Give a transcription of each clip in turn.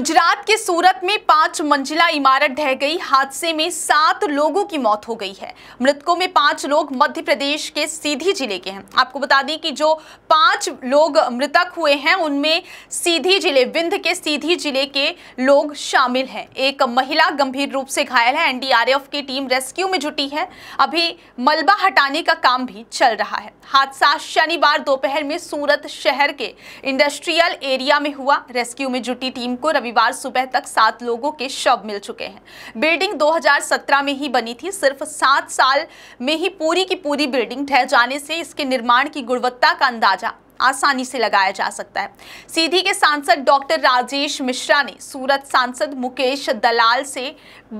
गुजरात के सूरत में पांच मंजिला इमारत ढह गई हादसे में सात लोगों की मौत हो गई है मृतकों में पांच लोग मध्य प्रदेश के सीधी जिले के हैं आपको बता दें कि जो पांच लोग मृतक हुए हैं उनमें सीधी जिले विंध के सीधी जिले के लोग शामिल हैं एक महिला गंभीर रूप से घायल है एनडीआरएफ की टीम रेस्क्यू में जुटी है अभी मलबा हटाने का काम भी चल रहा है हादसा शनिवार दोपहर में सूरत शहर के इंडस्ट्रियल एरिया में हुआ रेस्क्यू में जुटी टीम को रवि रविवार सुबह तक सात लोगों के शव मिल चुके हैं बिल्डिंग 2017 में ही बनी थी सिर्फ सात साल में ही पूरी की पूरी बिल्डिंग ढह जाने से इसके निर्माण की गुणवत्ता का अंदाजा आसानी से लगाया जा सकता है सीधी के सांसद डॉक्टर राजेश मिश्रा ने सूरत सांसद मुकेश दलाल से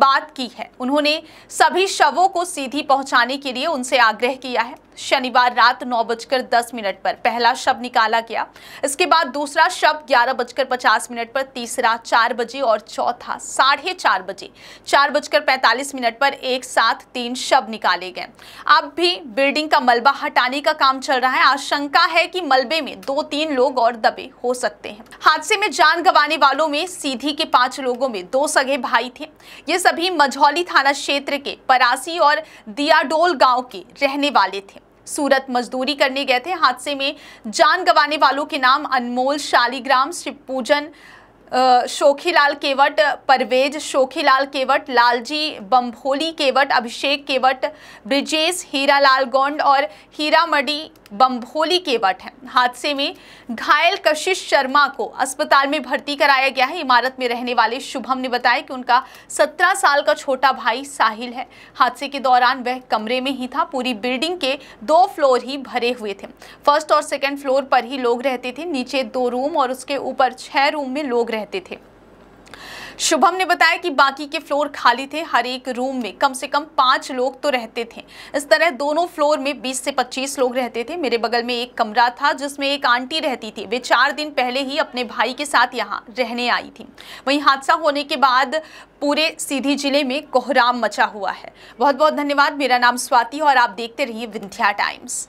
बात की है उन्होंने सभी शवों को सीधी पहुंचाने के लिए उनसे आग्रह किया है शनिवार रात नौ बजकर दस मिनट पर पहला शव निकाला गया इसके बाद दूसरा शव ग्यारह बजकर पचास मिनट पर तीसरा चार बजे और चौथा साढ़े चार बजे चार बजकर पैंतालीस मिनट पर एक साथ तीन शव निकाले गए अब भी बिल्डिंग का मलबा हटाने का काम चल रहा है आशंका है कि मलबे में दो तीन लोग और दबे हो सकते हैं हादसे में जान गंवाने वालों में सीधी के पांच लोगों में दो सगे भाई थे ये सभी मझौली थाना क्षेत्र के परासी और दियाडोल गांव के रहने वाले थे सूरत मजदूरी करने गए थे हादसे में जान गंवाने वालों के नाम अनमोल शालीग्राम शिवपूजन शोखीलाल केवट परवेज शोखीलाल केवट लालजी बम्भोली केवट अभिषेक केवट ब्रिजेश हीरा लाल गौंड और हीरा मडी बम्भोली केवट हैं हादसे में घायल कशिश शर्मा को अस्पताल में भर्ती कराया गया है इमारत में रहने वाले शुभम ने बताया कि उनका 17 साल का छोटा भाई साहिल है हादसे के दौरान वह कमरे में ही था पूरी बिल्डिंग के दो फ्लोर ही भरे हुए थे फर्स्ट और सेकेंड फ्लोर पर ही लोग रहते थे नीचे दो रूम और उसके ऊपर छः रूम में लोग रहते रहते थे शुभम ने बताया कि बाकी के फ्लोर खाली थे हर एक रूम में कम से कम पांच लोग तो रहते थे इस तरह दोनों फ्लोर में 20 से 25 लोग रहते थे मेरे बगल में एक कमरा था जिसमें एक आंटी रहती थी वे चार दिन पहले ही अपने भाई के साथ यहाँ रहने आई थी वहीं हादसा होने के बाद पूरे सीधी जिले में कोहराम मचा हुआ है बहुत बहुत धन्यवाद मेरा नाम स्वाति और आप देखते रहिए विंध्या टाइम्स